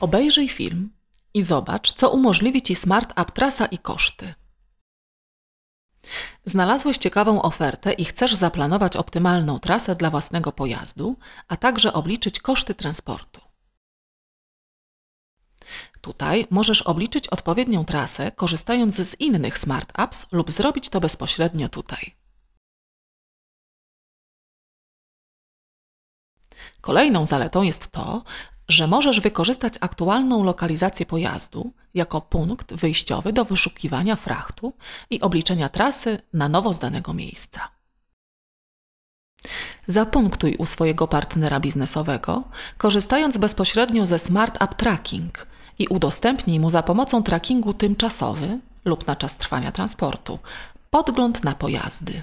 Obejrzyj film i zobacz, co umożliwi Ci Smart App Trasa i koszty. Znalazłeś ciekawą ofertę i chcesz zaplanować optymalną trasę dla własnego pojazdu, a także obliczyć koszty transportu. Tutaj możesz obliczyć odpowiednią trasę, korzystając z innych Smart Apps lub zrobić to bezpośrednio tutaj. Kolejną zaletą jest to, że możesz wykorzystać aktualną lokalizację pojazdu jako punkt wyjściowy do wyszukiwania frachtu i obliczenia trasy na nowo z danego miejsca. Zapunktuj u swojego partnera biznesowego, korzystając bezpośrednio ze Smart App Tracking i udostępnij mu za pomocą trackingu tymczasowy lub na czas trwania transportu podgląd na pojazdy.